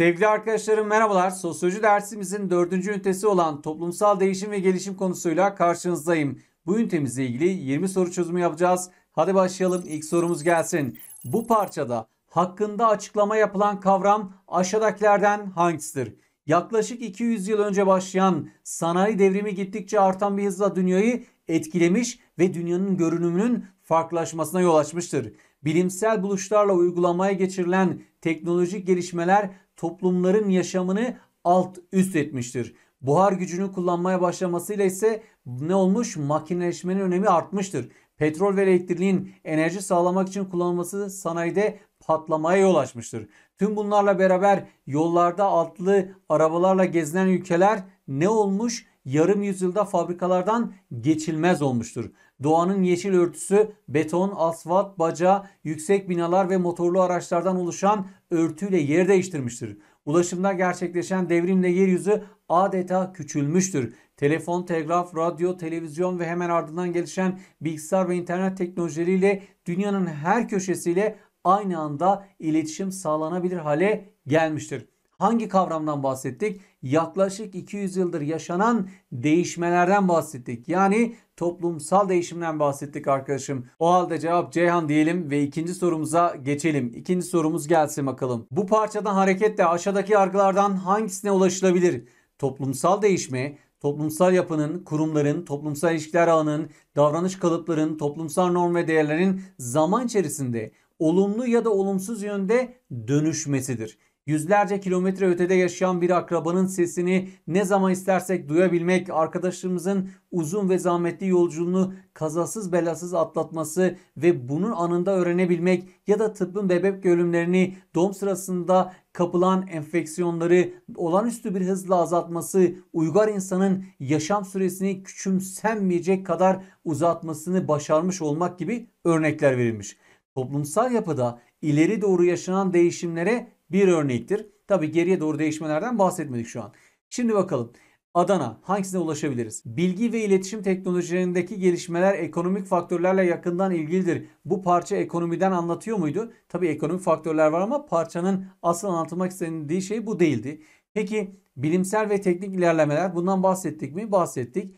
Sevgili arkadaşlarım merhabalar. Sosyoloji dersimizin dördüncü ünitesi olan toplumsal değişim ve gelişim konusuyla karşınızdayım. Bu ünitemizle ilgili 20 soru çözümü yapacağız. Hadi başlayalım. İlk sorumuz gelsin. Bu parçada hakkında açıklama yapılan kavram aşağıdakilerden hangisidir? Yaklaşık 200 yıl önce başlayan sanayi devrimi gittikçe artan bir hızla dünyayı etkilemiş ve dünyanın görünümünün farklılaşmasına yol açmıştır. Bilimsel buluşlarla uygulamaya geçirilen teknolojik gelişmeler toplumların yaşamını alt üst etmiştir. Buhar gücünü kullanmaya başlamasıyla ise ne olmuş? Makineleşmenin önemi artmıştır. Petrol ve elektriğin enerji sağlamak için kullanılması sanayide patlamaya yol açmıştır. Tüm bunlarla beraber yollarda altlı arabalarla gezilen ülkeler ne olmuş? Yarım yüzyılda fabrikalardan geçilmez olmuştur. Doğanın yeşil örtüsü beton, asfalt, baca, yüksek binalar ve motorlu araçlardan oluşan örtüyle yer değiştirmiştir. Ulaşımda gerçekleşen devrimle yeryüzü adeta küçülmüştür. Telefon, telgraf, radyo, televizyon ve hemen ardından gelişen bilgisayar ve internet teknolojileriyle dünyanın her köşesiyle aynı anda iletişim sağlanabilir hale gelmiştir. Hangi kavramdan bahsettik? Yaklaşık 200 yıldır yaşanan değişmelerden bahsettik. Yani toplumsal değişimden bahsettik arkadaşım. O halde cevap Ceyhan diyelim ve ikinci sorumuza geçelim. İkinci sorumuz gelsin bakalım. Bu parçadan hareketle aşağıdaki yargılardan hangisine ulaşılabilir? Toplumsal değişme, toplumsal yapının, kurumların, toplumsal ilişkiler ağının, davranış kalıpların, toplumsal norm ve değerlerin zaman içerisinde olumlu ya da olumsuz yönde dönüşmesidir yüzlerce kilometre ötede yaşayan bir akrabanın sesini ne zaman istersek duyabilmek, arkadaşımızın uzun ve zahmetli yolculuğunu kazasız belasız atlatması ve bunun anında öğrenebilmek ya da tıbbın bebek bölümlerini doğum sırasında kapılan enfeksiyonları olanüstü bir hızla azaltması, uygar insanın yaşam süresini küçümsenmeyecek kadar uzatmasını başarmış olmak gibi örnekler verilmiş. Toplumsal yapıda ileri doğru yaşanan değişimlere bir örnektir. Tabi geriye doğru değişmelerden bahsetmedik şu an. Şimdi bakalım. Adana hangisine ulaşabiliriz? Bilgi ve iletişim teknolojilerindeki gelişmeler ekonomik faktörlerle yakından ilgilidir. Bu parça ekonomiden anlatıyor muydu? Tabi ekonomik faktörler var ama parçanın asıl anlatılmak istediği şey bu değildi. Peki bilimsel ve teknik ilerlemeler bundan bahsettik mi? Bahsettik.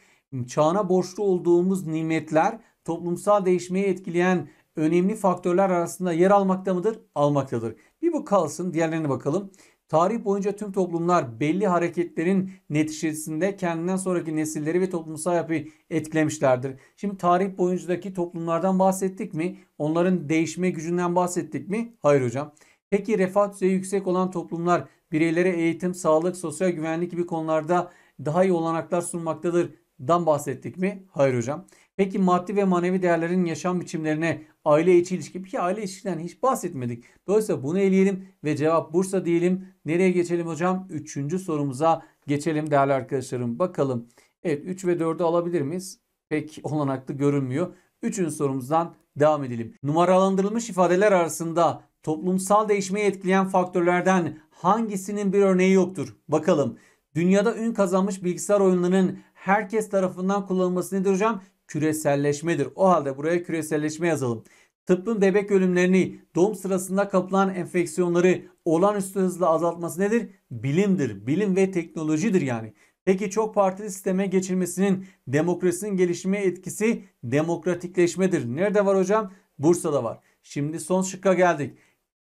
Çağına borçlu olduğumuz nimetler toplumsal değişmeyi etkileyen önemli faktörler arasında yer almakta mıdır? Almaktadır. Bir bu kalsın diğerlerine bakalım. Tarih boyunca tüm toplumlar belli hareketlerin neticesinde kendinden sonraki nesilleri ve toplumsal yapıyı etkilemişlerdir. Şimdi tarih boyuncadaki toplumlardan bahsettik mi? Onların değişme gücünden bahsettik mi? Hayır hocam. Peki refah düzeyi yüksek olan toplumlar bireylere eğitim, sağlık, sosyal güvenlik gibi konularda daha iyi olanaklar sunmaktadır dan bahsettik mi? Hayır hocam. Peki maddi ve manevi değerlerin yaşam biçimlerine aile içi ilişki. Peki aile ilişkiden hiç bahsetmedik. Dolayısıyla bunu eleyelim ve cevap Bursa diyelim. Nereye geçelim hocam? Üçüncü sorumuza geçelim değerli arkadaşlarım. Bakalım. Evet 3 ve 4'ü alabilir miyiz? Pek olanaklı görünmüyor. Üçüncü sorumuzdan devam edelim. Numaralandırılmış ifadeler arasında toplumsal değişmeyi etkileyen faktörlerden hangisinin bir örneği yoktur? Bakalım. Dünyada ün kazanmış bilgisayar oyunlarının herkes tarafından kullanılması nedir hocam? küreselleşmedir. O halde buraya küreselleşme yazalım. Tıbbın bebek ölümlerini, doğum sırasında kapılan enfeksiyonları olağanüstü hızla azaltması nedir? Bilimdir. Bilim ve teknolojidir yani. Peki çok partili sisteme geçilmesinin demokrasinin gelişimi etkisi demokratikleşmedir. Nerede var hocam? Bursa'da var. Şimdi son şıkka geldik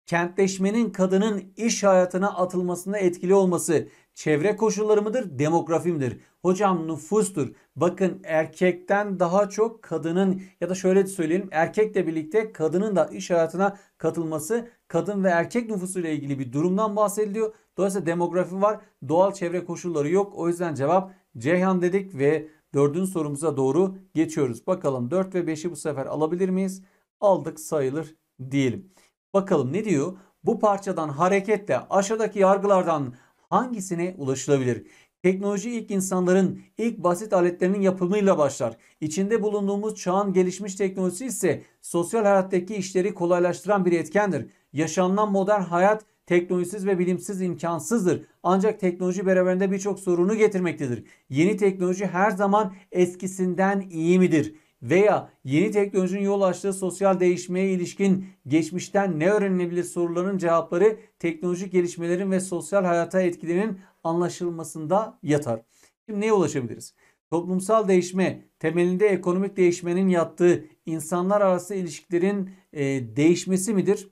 kentleşmenin kadının iş hayatına atılmasında etkili olması çevre koşulları mıdır, demografi midir? Hocam nüfustur. Bakın erkekten daha çok kadının ya da şöyle söyleyelim erkekle birlikte kadının da iş hayatına katılması kadın ve erkek nüfusuyla ilgili bir durumdan bahsediliyor. Dolayısıyla demografi var. Doğal çevre koşulları yok. O yüzden cevap Ceyhan dedik ve dördüncü sorumuza doğru geçiyoruz. Bakalım 4 ve 5'i bu sefer alabilir miyiz? Aldık sayılır diyelim. Bakalım ne diyor? Bu parçadan hareketle aşağıdaki yargılardan hangisine ulaşılabilir? Teknoloji ilk insanların ilk basit aletlerinin yapımıyla başlar. İçinde bulunduğumuz çağın gelişmiş teknolojisi ise sosyal hayattaki işleri kolaylaştıran bir etkendir. Yaşanılan modern hayat teknolojisiz ve bilimsiz imkansızdır. Ancak teknoloji beraberinde birçok sorunu getirmektedir. Yeni teknoloji her zaman eskisinden iyi midir? veya yeni teknolojinin yol açtığı sosyal değişmeye ilişkin geçmişten ne öğrenilebilir soruların cevapları teknolojik gelişmelerin ve sosyal hayata etkilerinin anlaşılmasında yatar. Şimdi neye ulaşabiliriz? Toplumsal değişme temelinde ekonomik değişmenin yattığı insanlar arası ilişkilerin e, değişmesi midir?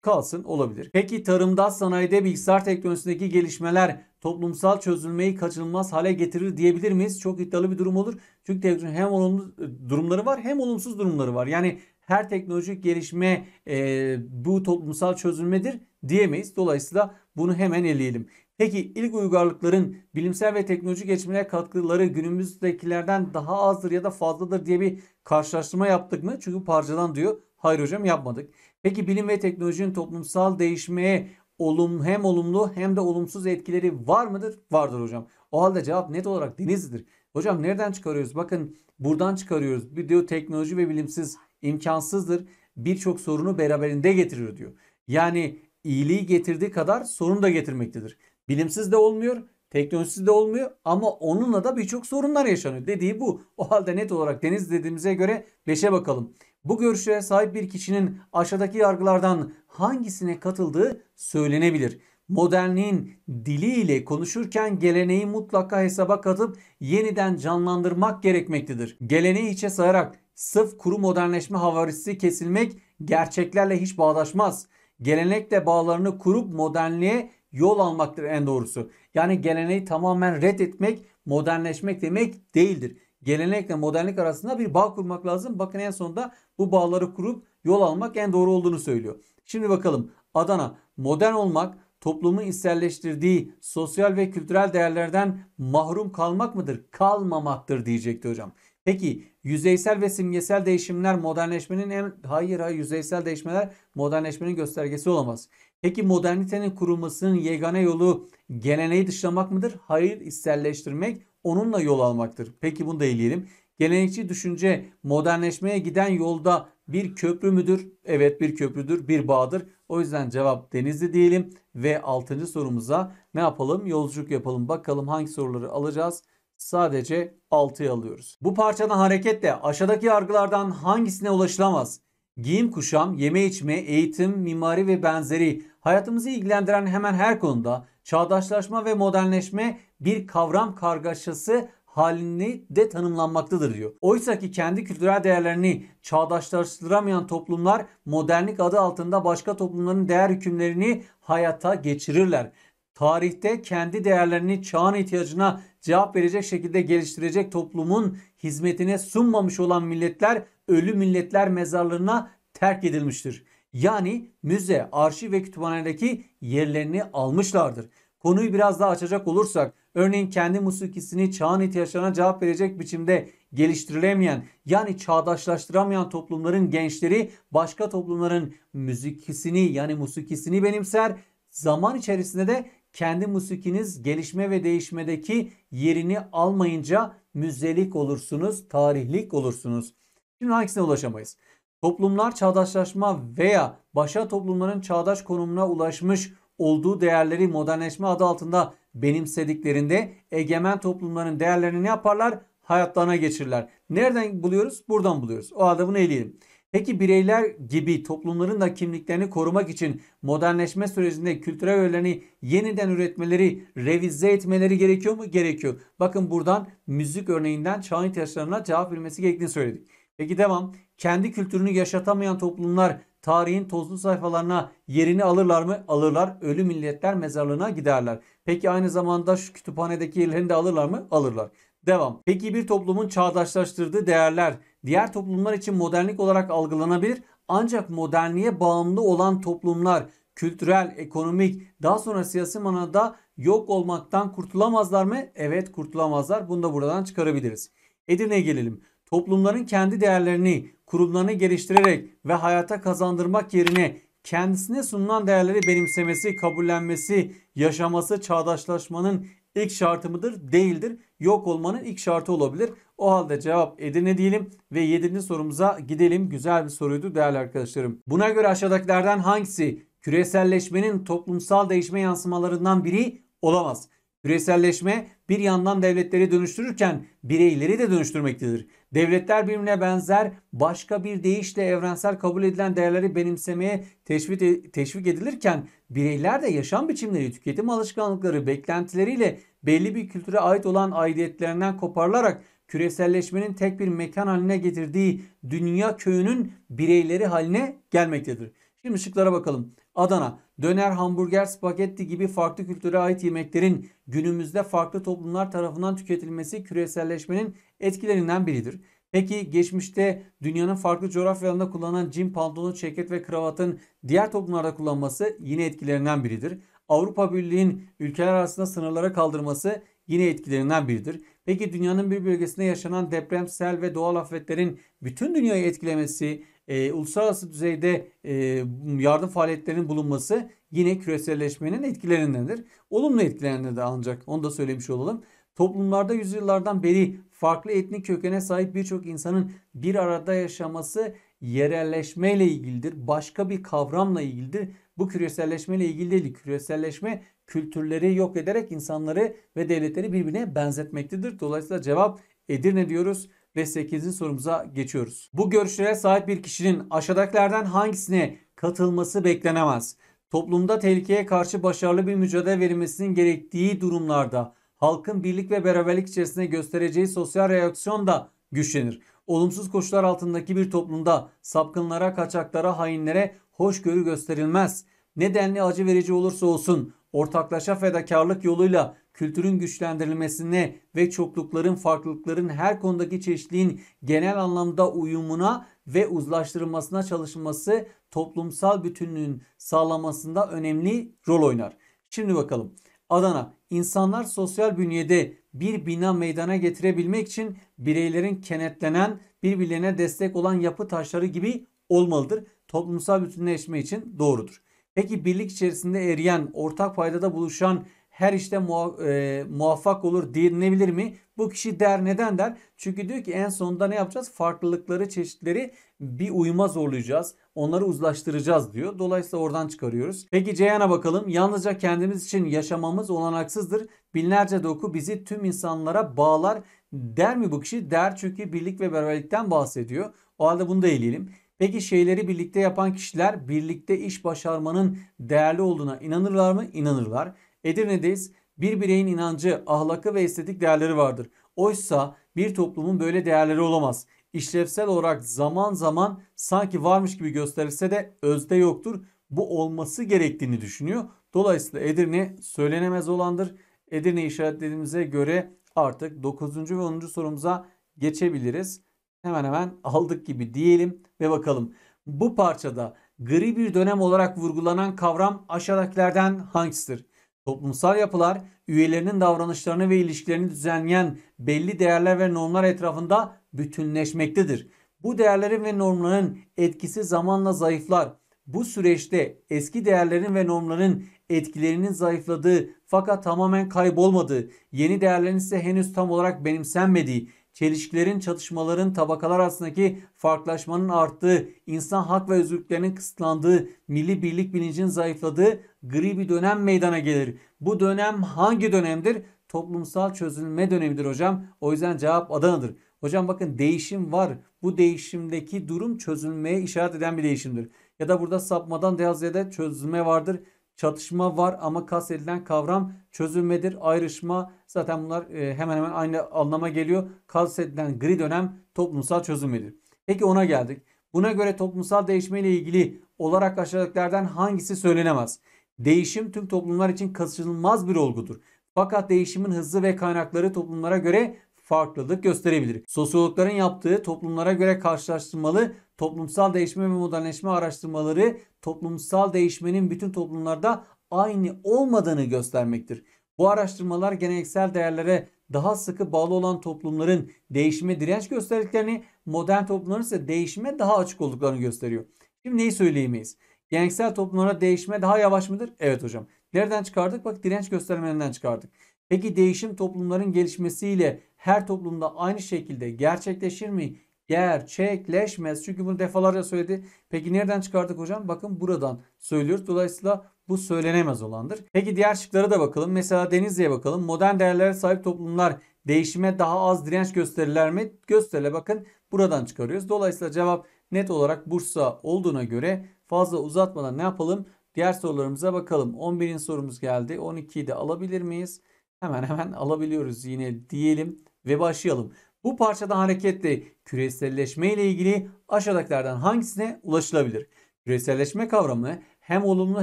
Kalsın olabilir. Peki tarımda, sanayide, bilgisayar teknolojisindeki gelişmeler toplumsal çözülmeyi kaçınılmaz hale getirir diyebilir miyiz? Çok iddialı bir durum olur. Çünkü teknolojinin hem olumlu e, durumları var hem olumsuz durumları var. Yani her teknolojik gelişme e, bu toplumsal çözülmedir diyemeyiz. Dolayısıyla bunu hemen eleyelim. Peki ilk uygarlıkların bilimsel ve teknolojik gelişmeye katkıları günümüzdekilerden daha azdır ya da fazladır diye bir karşılaştırma yaptık mı? Çünkü parçadan diyor. Hayır hocam yapmadık. Peki bilim ve teknolojinin toplumsal değişmeye olum, hem olumlu hem de olumsuz etkileri var mıdır? Vardır hocam. O halde cevap net olarak denizdir. Hocam nereden çıkarıyoruz? Bakın buradan çıkarıyoruz. Bir diyor teknoloji ve bilimsiz imkansızdır. Birçok sorunu beraberinde getiriyor diyor. Yani iyiliği getirdiği kadar sorun da getirmektedir. Bilimsiz de olmuyor, teknolojisiz de olmuyor ama onunla da birçok sorunlar yaşanıyor. Dediği bu. O halde net olarak deniz dediğimize göre 5'e bakalım. Bu görüşe sahip bir kişinin aşağıdaki yargılardan hangisine katıldığı söylenebilir modernliğin diliyle konuşurken geleneği mutlaka hesaba katıp yeniden canlandırmak gerekmektedir. Geleneği hiçe sayarak sırf kuru modernleşme havarisi kesilmek gerçeklerle hiç bağdaşmaz. Gelenekle bağlarını kurup modernliğe yol almaktır en doğrusu. Yani geleneği tamamen reddetmek, modernleşmek demek değildir. Gelenekle modernlik arasında bir bağ kurmak lazım. Bakın en sonunda bu bağları kurup yol almak en doğru olduğunu söylüyor. Şimdi bakalım Adana modern olmak, toplumu isterleştirdiği sosyal ve kültürel değerlerden mahrum kalmak mıdır? Kalmamaktır diyecekti hocam. Peki yüzeysel ve simgesel değişimler modernleşmenin en hayır hayır yüzeysel değişmeler modernleşmenin göstergesi olamaz. Peki modernitenin kurulmasının yegane yolu geleneği dışlamak mıdır? Hayır isterleştirmek onunla yol almaktır. Peki bunu da eleyelim. Gelenekçi düşünce modernleşmeye giden yolda bir köprü müdür? Evet bir köprüdür, bir bağdır. O yüzden cevap Denizli diyelim ve 6. sorumuza ne yapalım? Yolculuk yapalım. Bakalım hangi soruları alacağız? Sadece 6'yı alıyoruz. Bu parçadan hareketle aşağıdaki yargılardan hangisine ulaşılamaz? Giyim kuşam, yeme içme, eğitim, mimari ve benzeri hayatımızı ilgilendiren hemen her konuda çağdaşlaşma ve modernleşme bir kavram kargaşası halini de tanımlanmaktadır diyor. Oysa ki kendi kültürel değerlerini çağdaşlaştıramayan toplumlar modernlik adı altında başka toplumların değer hükümlerini hayata geçirirler tarihte kendi değerlerini çağın ihtiyacına cevap verecek şekilde geliştirecek toplumun hizmetine sunmamış olan milletler ölü milletler mezarlarına terk edilmiştir. Yani müze, arşiv ve kütüphanedeki yerlerini almışlardır. Konuyu biraz daha açacak olursak örneğin kendi musikisini çağın ihtiyaçlarına cevap verecek biçimde geliştirilemeyen yani çağdaşlaştıramayan toplumların gençleri başka toplumların müzikisini yani musikisini benimser. Zaman içerisinde de kendi musikiniz gelişme ve değişmedeki yerini almayınca müzelik olursunuz, tarihlik olursunuz. Şimdi hangisine ulaşamayız? Toplumlar çağdaşlaşma veya başa toplumların çağdaş konumuna ulaşmış olduğu değerleri modernleşme adı altında benimsediklerinde egemen toplumların değerlerini ne yaparlar? Hayatlarına geçirirler. Nereden buluyoruz? Buradan buluyoruz. O adamını eleyelim. Peki bireyler gibi toplumların da kimliklerini korumak için modernleşme sürecinde kültürel öğelerini yeniden üretmeleri, revize etmeleri gerekiyor mu? Gerekiyor. Bakın buradan müzik örneğinden çağın ihtiyaçlarına cevap vermesi gerektiğini söyledik. Peki devam. Kendi kültürünü yaşatamayan toplumlar tarihin tozlu sayfalarına yerini alırlar mı? Alırlar. Ölü milletler mezarlığına giderler. Peki aynı zamanda şu kütüphanedeki yerlerini de alırlar mı? Alırlar. Devam. Peki bir toplumun çağdaşlaştırdığı değerler diğer toplumlar için modernlik olarak algılanabilir. Ancak modernliğe bağımlı olan toplumlar kültürel, ekonomik, daha sonra siyasi manada yok olmaktan kurtulamazlar mı? Evet kurtulamazlar. Bunu da buradan çıkarabiliriz. Edirne'ye gelelim. Toplumların kendi değerlerini kurumlarını geliştirerek ve hayata kazandırmak yerine kendisine sunulan değerleri benimsemesi, kabullenmesi, yaşaması çağdaşlaşmanın ilk şartı mıdır? Değildir. Yok olmanın ilk şartı olabilir. O halde cevap Edirne diyelim ve 7. sorumuza gidelim. Güzel bir soruydu değerli arkadaşlarım. Buna göre aşağıdakilerden hangisi küreselleşmenin toplumsal değişme yansımalarından biri olamaz? Küreselleşme bir yandan devletleri dönüştürürken bireyleri de dönüştürmektedir. Devletler birbirine benzer başka bir deyişle evrensel kabul edilen değerleri benimsemeye teşvik, e, teşvik edilirken bireyler de yaşam biçimleri, tüketim alışkanlıkları, beklentileriyle belli bir kültüre ait olan aidiyetlerinden koparılarak küreselleşmenin tek bir mekan haline getirdiği dünya köyünün bireyleri haline gelmektedir. Şimdi şıklara bakalım. Adana, döner, hamburger, spagetti gibi farklı kültüre ait yemeklerin günümüzde farklı toplumlar tarafından tüketilmesi küreselleşmenin etkilerinden biridir. Peki geçmişte dünyanın farklı coğrafyalarında kullanılan cin pantolonu, ceket ve kravatın diğer toplumlarda kullanması yine etkilerinden biridir. Avrupa Birliği'nin ülkeler arasında sınırlara kaldırması yine etkilerinden biridir. Peki dünyanın bir bölgesinde yaşanan deprem, sel ve doğal afetlerin bütün dünyayı etkilemesi e, uluslararası düzeyde e, yardım faaliyetlerinin bulunması yine küreselleşmenin etkilerindendir. Olumlu etkilerinden de ancak onu da söylemiş olalım. Toplumlarda yüzyıllardan beri farklı etnik kökene sahip birçok insanın bir arada yaşaması yerelleşmeyle ilgilidir. Başka bir kavramla ilgilidir. Bu küreselleşmeyle ilgili değil. Küreselleşme kültürleri yok ederek insanları ve devletleri birbirine benzetmektedir. Dolayısıyla cevap Edirne diyoruz ve 8. sorumuza geçiyoruz. Bu görüşlere sahip bir kişinin aşağıdakilerden hangisine katılması beklenemez? Toplumda tehlikeye karşı başarılı bir mücadele verilmesinin gerektiği durumlarda halkın birlik ve beraberlik içerisinde göstereceği sosyal reaksiyon da güçlenir. Olumsuz koşullar altındaki bir toplumda sapkınlara, kaçaklara, hainlere hoşgörü gösterilmez. Ne denli acı verici olursa olsun ortaklaşa fedakarlık yoluyla kültürün güçlendirilmesine ve çoklukların, farklılıkların her konudaki çeşitliğin genel anlamda uyumuna ve uzlaştırılmasına çalışılması toplumsal bütünlüğün sağlamasında önemli rol oynar. Şimdi bakalım. Adana, insanlar sosyal bünyede bir bina meydana getirebilmek için bireylerin kenetlenen, birbirlerine destek olan yapı taşları gibi olmalıdır. Toplumsal bütünleşme için doğrudur. Peki birlik içerisinde eriyen, ortak faydada buluşan her işte muha e, muvaffak olur denilebilir mi? Bu kişi der neden der? Çünkü diyor ki en sonunda ne yapacağız? Farklılıkları, çeşitleri bir uyuma zorlayacağız. Onları uzlaştıracağız diyor. Dolayısıyla oradan çıkarıyoruz. Peki Ceyhan'a bakalım. Yalnızca kendimiz için yaşamamız olanaksızdır. Binlerce doku bizi tüm insanlara bağlar der mi bu kişi? Der çünkü birlik ve beraberlikten bahsediyor. O halde bunu da eleyelim. Peki şeyleri birlikte yapan kişiler birlikte iş başarmanın değerli olduğuna inanırlar mı? İnanırlar. Edirne'deyiz. Bir bireyin inancı, ahlakı ve estetik değerleri vardır. Oysa bir toplumun böyle değerleri olamaz. İşlevsel olarak zaman zaman sanki varmış gibi gösterilse de özde yoktur. Bu olması gerektiğini düşünüyor. Dolayısıyla Edirne söylenemez olandır. Edirne işaretlediğimize göre artık 9. ve 10. sorumuza geçebiliriz. Hemen hemen aldık gibi diyelim ve bakalım. Bu parçada gri bir dönem olarak vurgulanan kavram aşağıdakilerden hangisidir? Toplumsal yapılar üyelerinin davranışlarını ve ilişkilerini düzenleyen belli değerler ve normlar etrafında bütünleşmektedir. Bu değerlerin ve normların etkisi zamanla zayıflar. Bu süreçte eski değerlerin ve normların etkilerinin zayıfladığı fakat tamamen kaybolmadığı, yeni değerlerin ise henüz tam olarak benimsenmediği, çelişkilerin, çatışmaların, tabakalar arasındaki farklılaşmanın arttığı, insan hak ve özgürlüklerinin kısıtlandığı, milli birlik bilincinin zayıfladığı gri bir dönem meydana gelir. Bu dönem hangi dönemdir? Toplumsal çözülme dönemidir hocam. O yüzden cevap Adana'dır. Hocam bakın değişim var. Bu değişimdeki durum çözülmeye işaret eden bir değişimdir. Ya da burada sapmadan dehazzede çözülme vardır. Çatışma var ama kastedilen kavram çözülmedir. Ayrışma zaten bunlar e, hemen hemen aynı anlama geliyor. Kastedilen gri dönem toplumsal çözülmedir. Peki ona geldik. Buna göre toplumsal değişme ile ilgili olarak aşağıdakilerden hangisi söylenemez? Değişim tüm toplumlar için kaçınılmaz bir olgudur. Fakat değişimin hızı ve kaynakları toplumlara göre farklılık gösterebilir. Sosyologların yaptığı toplumlara göre karşılaştırmalı Toplumsal değişme ve modernleşme araştırmaları toplumsal değişmenin bütün toplumlarda aynı olmadığını göstermektir. Bu araştırmalar geleneksel değerlere daha sıkı bağlı olan toplumların değişime direnç gösterdiklerini, modern toplumların ise değişime daha açık olduklarını gösteriyor. Şimdi neyi söyleyemeyiz? Geleneksel toplumlara değişme daha yavaş mıdır? Evet hocam. Nereden çıkardık? Bak direnç göstermelerinden çıkardık. Peki değişim toplumların gelişmesiyle her toplumda aynı şekilde gerçekleşir mi? gerçekleşmez. Çünkü bunu defalarca söyledi. Peki nereden çıkardık hocam? Bakın buradan söylüyoruz. Dolayısıyla bu söylenemez olandır. Peki diğer şıklara da bakalım. Mesela Denizli'ye bakalım. Modern değerlere sahip toplumlar değişime daha az direnç gösterirler mi? Gösterile bakın buradan çıkarıyoruz. Dolayısıyla cevap net olarak Bursa olduğuna göre fazla uzatmadan ne yapalım? Diğer sorularımıza bakalım. 11'in sorumuz geldi. 12'yi de alabilir miyiz? Hemen hemen alabiliyoruz yine diyelim ve başlayalım. Bu parçadan hareketle küreselleşme ile ilgili aşağıdakilerden hangisine ulaşılabilir? Küreselleşme kavramı hem olumlu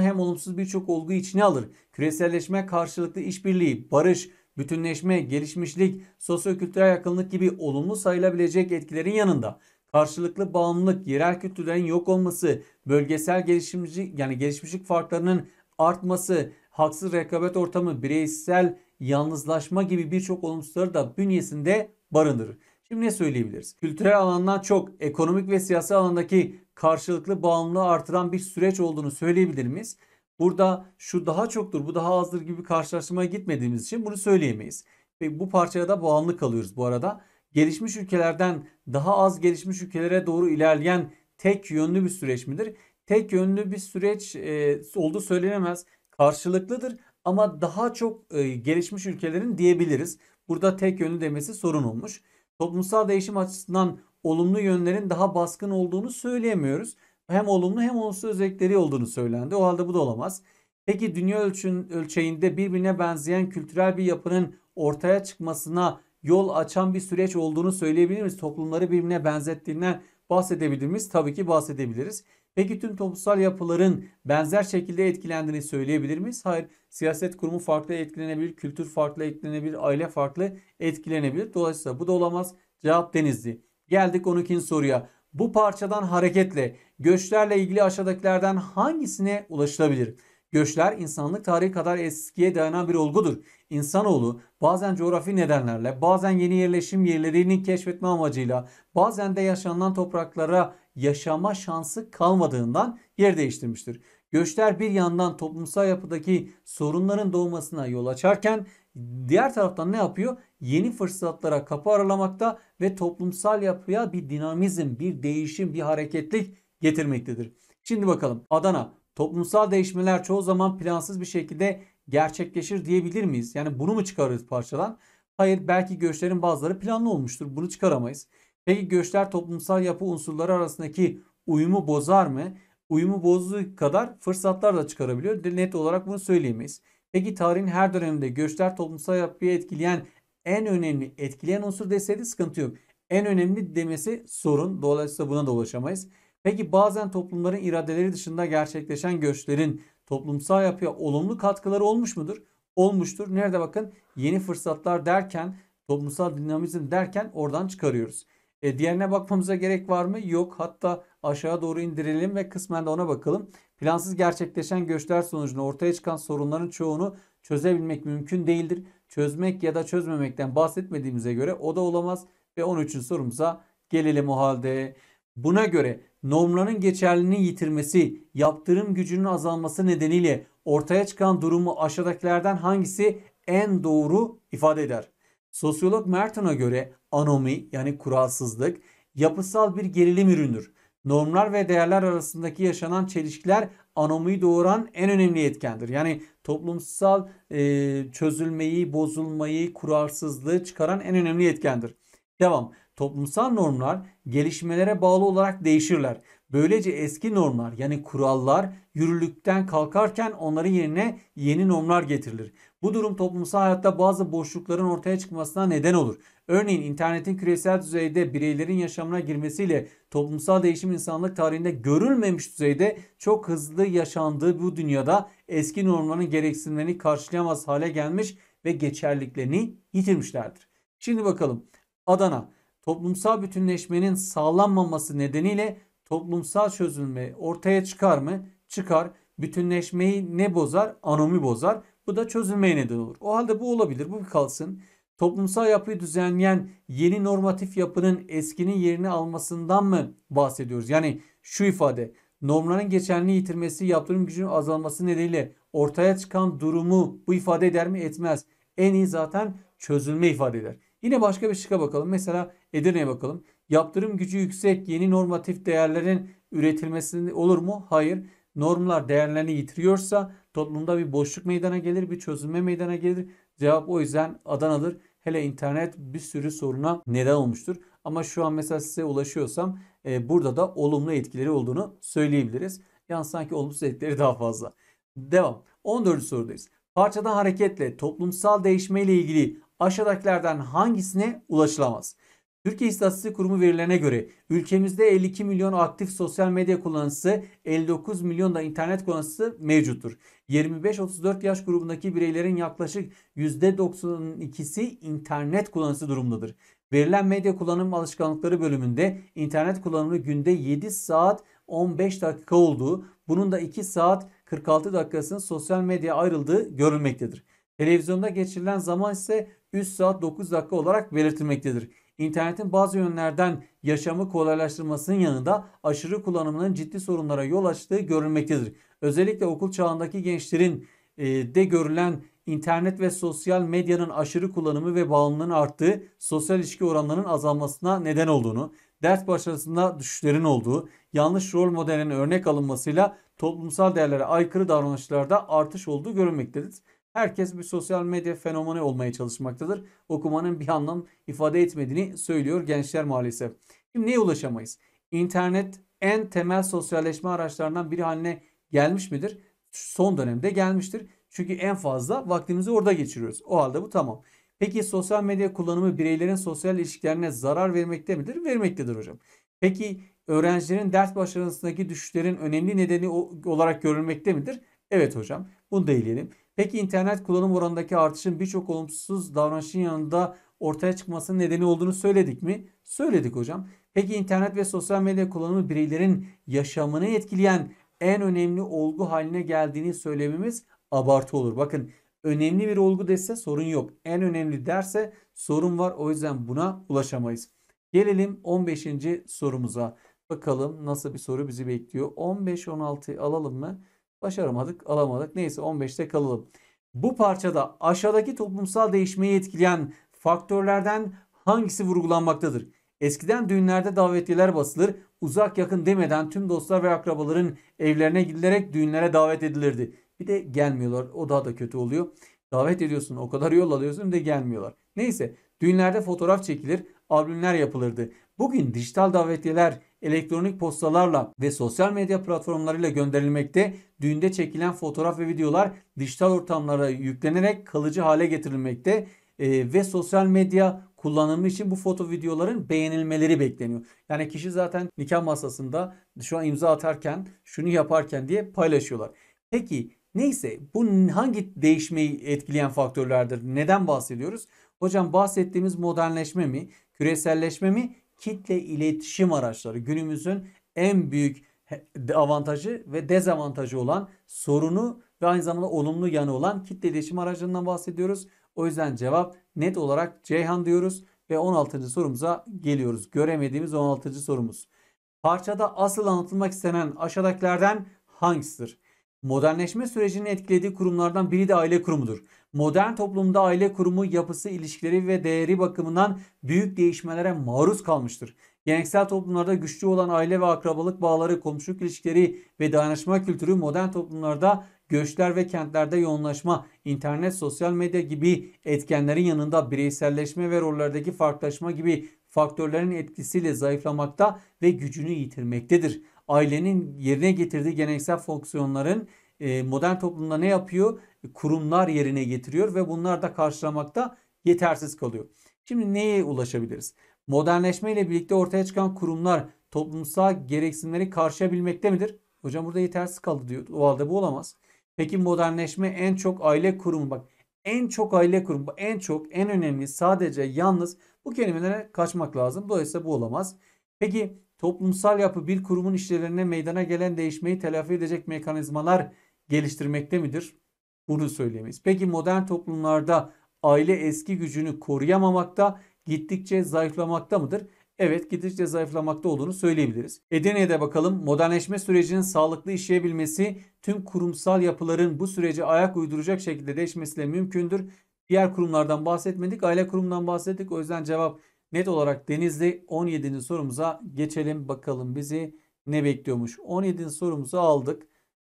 hem olumsuz birçok olgu içine alır. Küreselleşme karşılıklı işbirliği, barış, bütünleşme, gelişmişlik, sosyokültürel yakınlık gibi olumlu sayılabilecek etkilerin yanında karşılıklı bağımlılık, yerel kültürlerin yok olması, bölgesel gelişimci yani gelişmişlik farklarının artması, haksız rekabet ortamı, bireysel yalnızlaşma gibi birçok olumsuzları da bünyesinde barındırır. Şimdi ne söyleyebiliriz? Kültürel alandan çok ekonomik ve siyasi alandaki karşılıklı bağımlılığı artıran bir süreç olduğunu söyleyebilir miyiz? Burada şu daha çoktur, bu daha azdır gibi karşılaştırmaya gitmediğimiz için bunu söyleyemeyiz. Ve bu parçaya da bağımlı kalıyoruz bu arada. Gelişmiş ülkelerden daha az gelişmiş ülkelere doğru ilerleyen tek yönlü bir süreç midir? Tek yönlü bir süreç e, olduğu söylenemez. Karşılıklıdır ama daha çok e, gelişmiş ülkelerin diyebiliriz. Burada tek yönlü demesi sorun olmuş. Toplumsal değişim açısından olumlu yönlerin daha baskın olduğunu söyleyemiyoruz. Hem olumlu hem olumsuz özellikleri olduğunu söylendi. O halde bu da olamaz. Peki dünya ölçün, ölçeğinde birbirine benzeyen kültürel bir yapının ortaya çıkmasına yol açan bir süreç olduğunu söyleyebilir miyiz? Toplumları birbirine benzettiğinden bahsedebilir miyiz? Tabii ki bahsedebiliriz. Peki tüm toplumsal yapıların benzer şekilde etkilendiğini söyleyebilir miyiz? Hayır. Siyaset kurumu farklı etkilenebilir, kültür farklı etkilenebilir, aile farklı etkilenebilir. Dolayısıyla bu da olamaz. Cevap Denizli. Geldik 12. soruya. Bu parçadan hareketle göçlerle ilgili aşağıdakilerden hangisine ulaşılabilir? Göçler insanlık tarihi kadar eskiye dayanan bir olgudur. İnsanoğlu bazen coğrafi nedenlerle, bazen yeni yerleşim yerlerini keşfetme amacıyla, bazen de yaşanılan topraklara yaşama şansı kalmadığından yer değiştirmiştir. Göçler bir yandan toplumsal yapıdaki sorunların doğmasına yol açarken diğer taraftan ne yapıyor? Yeni fırsatlara kapı aralamakta ve toplumsal yapıya bir dinamizm, bir değişim, bir hareketlik getirmektedir. Şimdi bakalım Adana toplumsal değişmeler çoğu zaman plansız bir şekilde gerçekleşir diyebilir miyiz? Yani bunu mu çıkarırız parçadan? Hayır belki göçlerin bazıları planlı olmuştur. Bunu çıkaramayız. Peki göçler toplumsal yapı unsurları arasındaki uyumu bozar mı? Uyumu bozduğu kadar fırsatlar da çıkarabiliyor. Net olarak bunu söyleyemeyiz. Peki tarihin her döneminde göçler toplumsal yapıyı etkileyen en önemli etkileyen unsur deseydi sıkıntı yok. En önemli demesi sorun. Dolayısıyla buna da ulaşamayız. Peki bazen toplumların iradeleri dışında gerçekleşen göçlerin toplumsal yapıya olumlu katkıları olmuş mudur? Olmuştur. Nerede bakın yeni fırsatlar derken toplumsal dinamizm derken oradan çıkarıyoruz. E, diğerine bakmamıza gerek var mı? Yok. Hatta aşağı doğru indirelim ve kısmen de ona bakalım. Plansız gerçekleşen göçler sonucunda ortaya çıkan sorunların çoğunu çözebilmek mümkün değildir. Çözmek ya da çözmemekten bahsetmediğimize göre o da olamaz ve 13. sorumuza gelelim o halde. Buna göre normların geçerliliğini yitirmesi, yaptırım gücünün azalması nedeniyle ortaya çıkan durumu aşağıdakilerden hangisi en doğru ifade eder? Sosyolog Merton'a göre anomi yani kuralsızlık yapısal bir gerilim ürünüdür. Normlar ve değerler arasındaki yaşanan çelişkiler anomiyi doğuran en önemli etkendir. Yani toplumsal e, çözülmeyi, bozulmayı, kurarsızlığı çıkaran en önemli etkendir. Devam. Toplumsal normlar gelişmelere bağlı olarak değişirler. Böylece eski normlar yani kurallar yürürlükten kalkarken onların yerine yeni normlar getirilir. Bu durum toplumsal hayatta bazı boşlukların ortaya çıkmasına neden olur. Örneğin internetin küresel düzeyde bireylerin yaşamına girmesiyle toplumsal değişim insanlık tarihinde görülmemiş düzeyde çok hızlı yaşandığı bu dünyada eski normların gereksinimlerini karşılayamaz hale gelmiş ve geçerliliklerini yitirmişlerdir. Şimdi bakalım Adana toplumsal bütünleşmenin sağlanmaması nedeniyle toplumsal çözülme ortaya çıkar mı? Çıkar. Bütünleşmeyi ne bozar? Anomi bozar. Bu da çözülmeye neden olur. O halde bu olabilir. Bu kalsın. Toplumsal yapıyı düzenleyen yeni normatif yapının eskinin yerini almasından mı bahsediyoruz? Yani şu ifade normların geçerliliği yitirmesi, yaptırım gücünün azalması nedeniyle ortaya çıkan durumu bu ifade eder mi? Etmez. En iyi zaten çözülme ifade eder. Yine başka bir şıka bakalım. Mesela Edirne'ye bakalım. Yaptırım gücü yüksek yeni normatif değerlerin üretilmesi olur mu? Hayır. Normlar değerlerini yitiriyorsa toplumda bir boşluk meydana gelir, bir çözülme meydana gelir. Cevap o yüzden Adana'dır. Hele internet bir sürü soruna neden olmuştur. Ama şu an mesela size ulaşıyorsam e, burada da olumlu etkileri olduğunu söyleyebiliriz. Yani sanki olumsuz etkileri daha fazla. Devam. 14. sorudayız. Parçadan hareketle toplumsal değişme ile ilgili aşağıdakilerden hangisine ulaşılamaz? Türkiye İstatistik Kurumu verilerine göre ülkemizde 52 milyon aktif sosyal medya kullanıcısı, 59 milyon da internet kullanıcısı mevcuttur. 25-34 yaş grubundaki bireylerin yaklaşık %92'si internet kullanıcısı durumdadır. Verilen medya kullanım alışkanlıkları bölümünde internet kullanımı günde 7 saat 15 dakika olduğu, bunun da 2 saat 46 dakikasının sosyal medyaya ayrıldığı görülmektedir. Televizyonda geçirilen zaman ise 3 saat 9 dakika olarak belirtilmektedir. İnternetin bazı yönlerden yaşamı kolaylaştırmasının yanında aşırı kullanımının ciddi sorunlara yol açtığı görülmektedir. Özellikle okul çağındaki gençlerin e, de görülen internet ve sosyal medyanın aşırı kullanımı ve bağımlılığın arttığı sosyal ilişki oranlarının azalmasına neden olduğunu, ders başarısında düşüşlerin olduğu, yanlış rol modelinin örnek alınmasıyla toplumsal değerlere aykırı davranışlarda artış olduğu görülmektedir herkes bir sosyal medya fenomeni olmaya çalışmaktadır. Okumanın bir anlam ifade etmediğini söylüyor gençler maalesef. Şimdi neye ulaşamayız? İnternet en temel sosyalleşme araçlarından biri haline gelmiş midir? Son dönemde gelmiştir. Çünkü en fazla vaktimizi orada geçiriyoruz. O halde bu tamam. Peki sosyal medya kullanımı bireylerin sosyal ilişkilerine zarar vermekte midir? Vermektedir hocam. Peki öğrencilerin ders başarısındaki düşüşlerin önemli nedeni olarak görülmekte midir? Evet hocam. Bunu da eleyelim. Peki internet kullanım oranındaki artışın birçok olumsuz davranışın yanında ortaya çıkmasının nedeni olduğunu söyledik mi? Söyledik hocam. Peki internet ve sosyal medya kullanımı bireylerin yaşamını etkileyen en önemli olgu haline geldiğini söylememiz abartı olur. Bakın önemli bir olgu dese sorun yok. En önemli derse sorun var. O yüzden buna ulaşamayız. Gelelim 15. sorumuza. Bakalım nasıl bir soru bizi bekliyor. 15 16 alalım mı? Başaramadık, alamadık. Neyse 15'te kalalım. Bu parçada aşağıdaki toplumsal değişmeyi etkileyen faktörlerden hangisi vurgulanmaktadır? Eskiden düğünlerde davetliler basılır, uzak yakın demeden tüm dostlar ve akrabaların evlerine gidilerek düğünlere davet edilirdi. Bir de gelmiyorlar. O daha da kötü oluyor. Davet ediyorsun, o kadar yol alıyorsun de gelmiyorlar. Neyse, düğünlerde fotoğraf çekilir, albümler yapılırdı. Bugün dijital davetiyeler elektronik postalarla ve sosyal medya platformlarıyla gönderilmekte. Düğünde çekilen fotoğraf ve videolar dijital ortamlara yüklenerek kalıcı hale getirilmekte e, ve sosyal medya kullanımı için bu foto videoların beğenilmeleri bekleniyor. Yani kişi zaten nikah masasında şu an imza atarken şunu yaparken diye paylaşıyorlar. Peki neyse bu hangi değişmeyi etkileyen faktörlerdir? Neden bahsediyoruz? Hocam bahsettiğimiz modernleşme mi, küreselleşme mi kitle iletişim araçları günümüzün en büyük avantajı ve dezavantajı olan sorunu ve aynı zamanda olumlu yanı olan kitle iletişim aracından bahsediyoruz. O yüzden cevap net olarak Ceyhan diyoruz ve 16. sorumuza geliyoruz. Göremediğimiz 16. sorumuz. Parçada asıl anlatılmak istenen aşağıdakilerden hangisidir? Modernleşme sürecinin etkilediği kurumlardan biri de aile kurumudur modern toplumda aile kurumu yapısı, ilişkileri ve değeri bakımından büyük değişmelere maruz kalmıştır. Geleneksel toplumlarda güçlü olan aile ve akrabalık bağları, komşuluk ilişkileri ve dayanışma kültürü modern toplumlarda göçler ve kentlerde yoğunlaşma, internet, sosyal medya gibi etkenlerin yanında bireyselleşme ve rollerdeki farklılaşma gibi faktörlerin etkisiyle zayıflamakta ve gücünü yitirmektedir. Ailenin yerine getirdiği geleneksel fonksiyonların modern toplumda ne yapıyor? kurumlar yerine getiriyor ve bunlar da karşılamakta yetersiz kalıyor. Şimdi neye ulaşabiliriz? Modernleşme ile birlikte ortaya çıkan kurumlar toplumsal gereksinimleri karşılayabilmekte midir? Hocam burada yetersiz kaldı diyor. O halde bu olamaz. Peki modernleşme en çok aile kurumu bak en çok aile kurumu en çok en önemli sadece yalnız bu kelimelere kaçmak lazım. Dolayısıyla bu olamaz. Peki toplumsal yapı bir kurumun işlevlerine meydana gelen değişmeyi telafi edecek mekanizmalar geliştirmekte midir? bunu söyleyemeyiz. Peki modern toplumlarda aile eski gücünü koruyamamakta gittikçe zayıflamakta mıdır? Evet gittikçe zayıflamakta olduğunu söyleyebiliriz. Edirne'de bakalım modernleşme sürecinin sağlıklı işleyebilmesi tüm kurumsal yapıların bu sürece ayak uyduracak şekilde değişmesiyle mümkündür. Diğer kurumlardan bahsetmedik aile kurumundan bahsettik o yüzden cevap net olarak Denizli 17. sorumuza geçelim bakalım bizi ne bekliyormuş. 17. sorumuzu aldık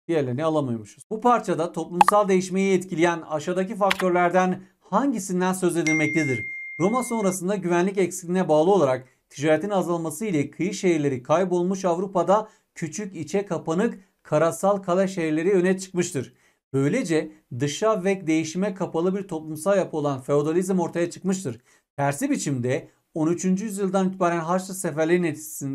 diğerlerini alamıyormuşuz. Bu parçada toplumsal değişmeyi etkileyen aşağıdaki faktörlerden hangisinden söz edilmektedir? Roma sonrasında güvenlik eksikliğine bağlı olarak ticaretin azalması ile kıyı şehirleri kaybolmuş Avrupa'da küçük içe kapanık karasal kale şehirleri öne çıkmıştır. Böylece dışa ve değişime kapalı bir toplumsal yapı olan feodalizm ortaya çıkmıştır. Tersi biçimde 13. yüzyıldan itibaren Haçlı seferleri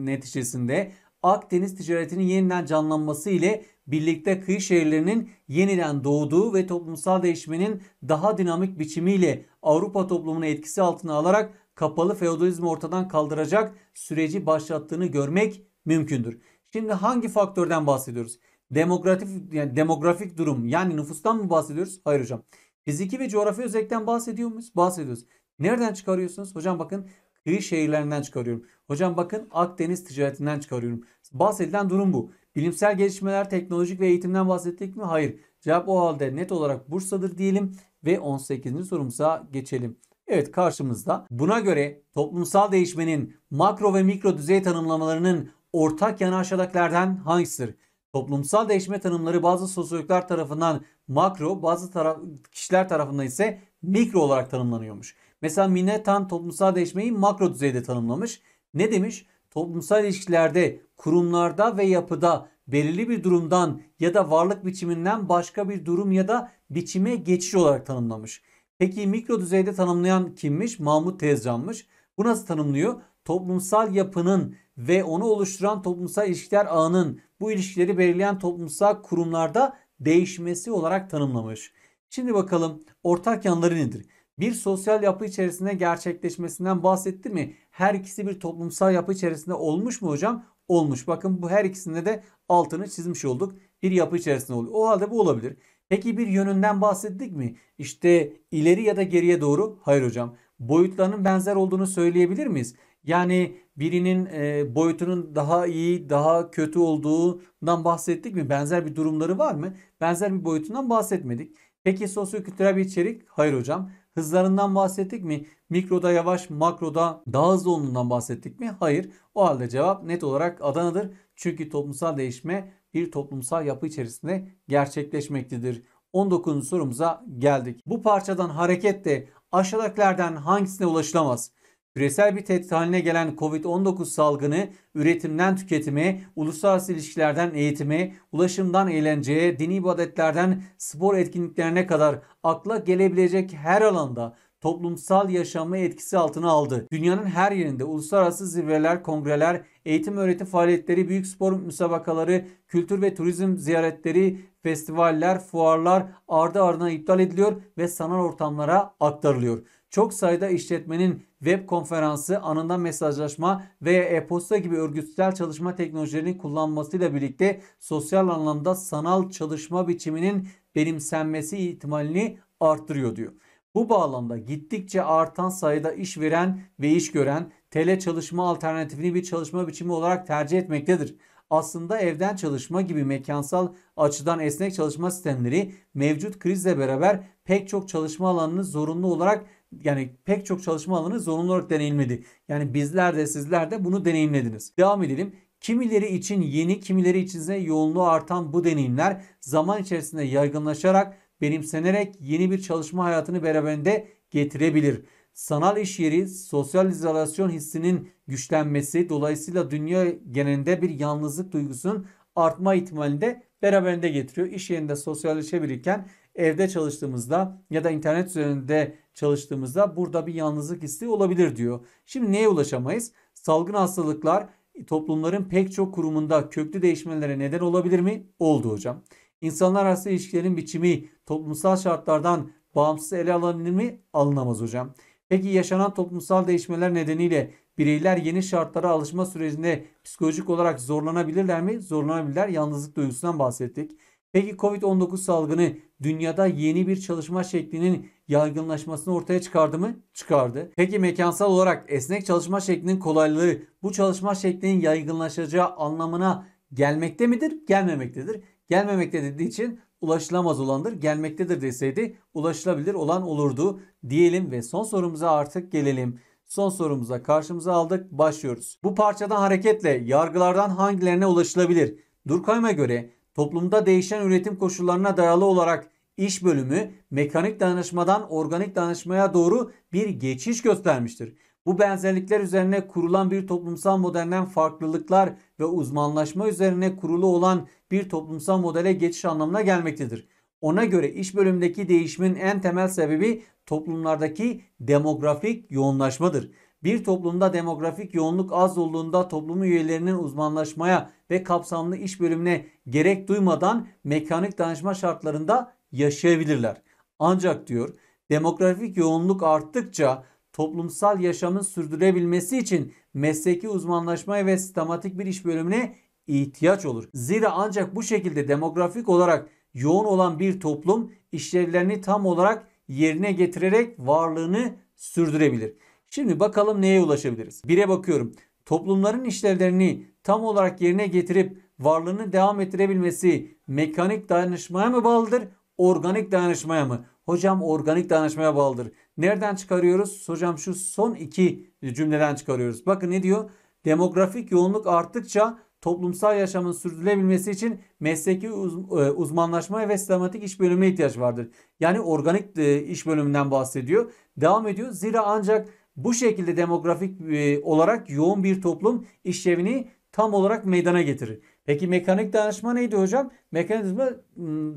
neticesinde Akdeniz ticaretinin yeniden canlanması ile birlikte kıyı şehirlerinin yeniden doğduğu ve toplumsal değişmenin daha dinamik biçimiyle Avrupa toplumunu etkisi altına alarak kapalı feodalizmi ortadan kaldıracak süreci başlattığını görmek mümkündür. Şimdi hangi faktörden bahsediyoruz? Demografik, yani demografik durum yani nüfustan mı bahsediyoruz? Hayır hocam. Fiziki ve coğrafi özellikten bahsediyor muyuz? Bahsediyoruz. Nereden çıkarıyorsunuz? Hocam bakın kıyı şehirlerinden çıkarıyorum. Hocam bakın Akdeniz ticaretinden çıkarıyorum. Bahsedilen durum bu. Bilimsel gelişmeler, teknolojik ve eğitimden bahsettik mi? Hayır. Cevap o halde net olarak Bursa'dır diyelim ve 18. sorumuza geçelim. Evet karşımızda. Buna göre toplumsal değişmenin makro ve mikro düzey tanımlamalarının ortak yanı aşağıdakilerden hangisidir? Toplumsal değişme tanımları bazı sosyologlar tarafından makro, bazı taraf, kişiler tarafından ise mikro olarak tanımlanıyormuş. Mesela Minetan toplumsal değişmeyi makro düzeyde tanımlamış. Ne demiş? Toplumsal ilişkilerde, kurumlarda ve yapıda belirli bir durumdan ya da varlık biçiminden başka bir durum ya da biçime geçiş olarak tanımlamış. Peki mikro düzeyde tanımlayan kimmiş? Mahmut Tezcan'mış. Bu nasıl tanımlıyor? Toplumsal yapının ve onu oluşturan toplumsal ilişkiler ağının bu ilişkileri belirleyen toplumsal kurumlarda değişmesi olarak tanımlamış. Şimdi bakalım ortak yanları nedir? bir sosyal yapı içerisinde gerçekleşmesinden bahsetti mi? Her ikisi bir toplumsal yapı içerisinde olmuş mu hocam? Olmuş. Bakın bu her ikisinde de altını çizmiş olduk. Bir yapı içerisinde oluyor. O halde bu olabilir. Peki bir yönünden bahsettik mi? İşte ileri ya da geriye doğru? Hayır hocam. Boyutlarının benzer olduğunu söyleyebilir miyiz? Yani birinin e, boyutunun daha iyi, daha kötü olduğundan bahsettik mi? Benzer bir durumları var mı? Benzer bir boyutundan bahsetmedik. Peki sosyokültürel bir içerik? Hayır hocam. Hızlarından bahsettik mi? Mikroda yavaş, makroda daha hızlı olduğundan bahsettik mi? Hayır. O halde cevap net olarak Adana'dır. Çünkü toplumsal değişme bir toplumsal yapı içerisinde gerçekleşmektedir. 19. sorumuza geldik. Bu parçadan hareketle aşağıdakilerden hangisine ulaşılamaz? Küresel bir tehdit haline gelen Covid-19 salgını üretimden tüketime, uluslararası ilişkilerden eğitime, ulaşımdan eğlenceye, dini ibadetlerden spor etkinliklerine kadar akla gelebilecek her alanda toplumsal yaşamı etkisi altına aldı. Dünyanın her yerinde uluslararası zirveler, kongreler, eğitim öğretim faaliyetleri, büyük spor müsabakaları, kültür ve turizm ziyaretleri, festivaller, fuarlar ardı ardına iptal ediliyor ve sanal ortamlara aktarılıyor çok sayıda işletmenin web konferansı, anında mesajlaşma veya e-posta gibi örgütsel çalışma teknolojilerini kullanmasıyla birlikte sosyal anlamda sanal çalışma biçiminin benimsenmesi ihtimalini arttırıyor diyor. Bu bağlamda gittikçe artan sayıda iş veren ve iş gören tele çalışma alternatifini bir çalışma biçimi olarak tercih etmektedir. Aslında evden çalışma gibi mekansal açıdan esnek çalışma sistemleri mevcut krizle beraber pek çok çalışma alanını zorunlu olarak yani pek çok çalışma alanı zorunlu olarak deneyimledi. Yani bizler de sizler de bunu deneyimlediniz. Devam edelim. Kimileri için yeni, kimileri için içinse yoğunluğu artan bu deneyimler zaman içerisinde yaygınlaşarak, benimsenerek yeni bir çalışma hayatını beraberinde getirebilir. Sanal iş yeri, sosyal izolasyon hissinin güçlenmesi dolayısıyla dünya genelinde bir yalnızlık duygusunun artma ihtimalini de beraberinde getiriyor. İş yerinde sosyalleşebilirken evde çalıştığımızda ya da internet üzerinde çalıştığımızda burada bir yalnızlık hissi olabilir diyor. Şimdi neye ulaşamayız? Salgın hastalıklar toplumların pek çok kurumunda köklü değişmelere neden olabilir mi? Oldu hocam. İnsanlar arası ilişkilerin biçimi toplumsal şartlardan bağımsız ele alınır mı? Alınamaz hocam. Peki yaşanan toplumsal değişmeler nedeniyle bireyler yeni şartlara alışma sürecinde psikolojik olarak zorlanabilirler mi? Zorlanabilirler. Yalnızlık duygusundan bahsettik. Peki Covid-19 salgını dünyada yeni bir çalışma şeklinin yaygınlaşmasını ortaya çıkardı mı? Çıkardı. Peki mekansal olarak esnek çalışma şeklinin kolaylığı bu çalışma şeklinin yaygınlaşacağı anlamına gelmekte midir? Gelmemektedir. Gelmemekte dediği için ulaşılamaz olandır. Gelmektedir deseydi ulaşılabilir olan olurdu diyelim ve son sorumuza artık gelelim. Son sorumuza karşımıza aldık. Başlıyoruz. Bu parçadan hareketle yargılardan hangilerine ulaşılabilir? Durkheim'a göre Toplumda değişen üretim koşullarına dayalı olarak iş bölümü mekanik danışmadan organik danışmaya doğru bir geçiş göstermiştir. Bu benzerlikler üzerine kurulan bir toplumsal modelden farklılıklar ve uzmanlaşma üzerine kurulu olan bir toplumsal modele geçiş anlamına gelmektedir. Ona göre iş bölümündeki değişimin en temel sebebi toplumlardaki demografik yoğunlaşmadır. Bir toplumda demografik yoğunluk az olduğunda toplumu üyelerinin uzmanlaşmaya ve kapsamlı iş bölümüne gerek duymadan mekanik danışma şartlarında yaşayabilirler. Ancak diyor demografik yoğunluk arttıkça toplumsal yaşamın sürdürebilmesi için mesleki uzmanlaşmaya ve sistematik bir iş bölümüne ihtiyaç olur. Zira ancak bu şekilde demografik olarak yoğun olan bir toplum işlevlerini tam olarak yerine getirerek varlığını sürdürebilir. Şimdi bakalım neye ulaşabiliriz? Bire bakıyorum. Toplumların işlevlerini tam olarak yerine getirip varlığını devam ettirebilmesi mekanik dayanışmaya mı bağlıdır? Organik dayanışmaya mı? Hocam organik dayanışmaya bağlıdır. Nereden çıkarıyoruz? Hocam şu son iki cümleden çıkarıyoruz. Bakın ne diyor? Demografik yoğunluk arttıkça toplumsal yaşamın sürdürülebilmesi için mesleki uz e, uzmanlaşma ve sistematik iş bölümüne ihtiyaç vardır. Yani organik e, iş bölümünden bahsediyor. Devam ediyor. Zira ancak bu şekilde demografik e, olarak yoğun bir toplum işlevini tam olarak meydana getirir. Peki mekanik danışma neydi hocam? Mekanizma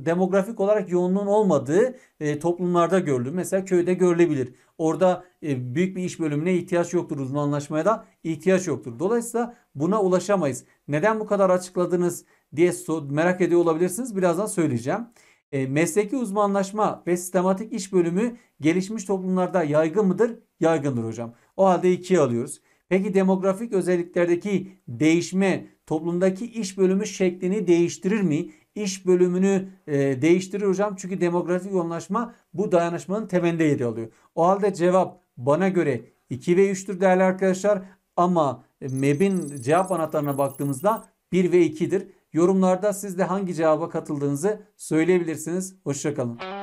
demografik olarak yoğunluğun olmadığı e, toplumlarda görülür. Mesela köyde görülebilir. Orada e, büyük bir iş bölümüne ihtiyaç yoktur. Uzmanlaşmaya da ihtiyaç yoktur. Dolayısıyla buna ulaşamayız. Neden bu kadar açıkladınız diye merak ediyor olabilirsiniz. Birazdan söyleyeceğim. E, mesleki uzmanlaşma ve sistematik iş bölümü gelişmiş toplumlarda yaygın mıdır? Yaygındır hocam. O halde ikiye alıyoruz. Peki demografik özelliklerdeki değişme toplumdaki iş bölümü şeklini değiştirir mi? İş bölümünü e, değiştirir hocam. Çünkü demografik yoğunlaşma bu dayanışmanın temelinde yer alıyor. O halde cevap bana göre 2 ve 3'tür değerli arkadaşlar. Ama e, MEB'in cevap anahtarına baktığımızda 1 ve 2'dir. Yorumlarda siz de hangi cevaba katıldığınızı söyleyebilirsiniz. Hoşçakalın.